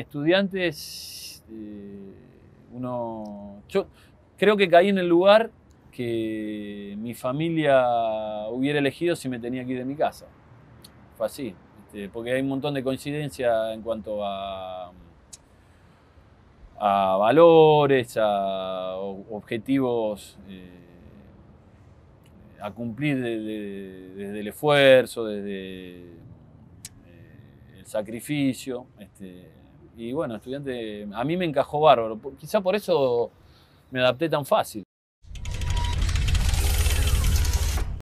estudiantes, eh, uno. Yo creo que caí en el lugar que mi familia hubiera elegido si me tenía aquí de mi casa. Fue así, este, porque hay un montón de coincidencia en cuanto a, a valores, a objetivos eh, a cumplir desde el esfuerzo, desde eh, el sacrificio. Este, y bueno, estudiante, a mí me encajó bárbaro. Quizá por eso me adapté tan fácil.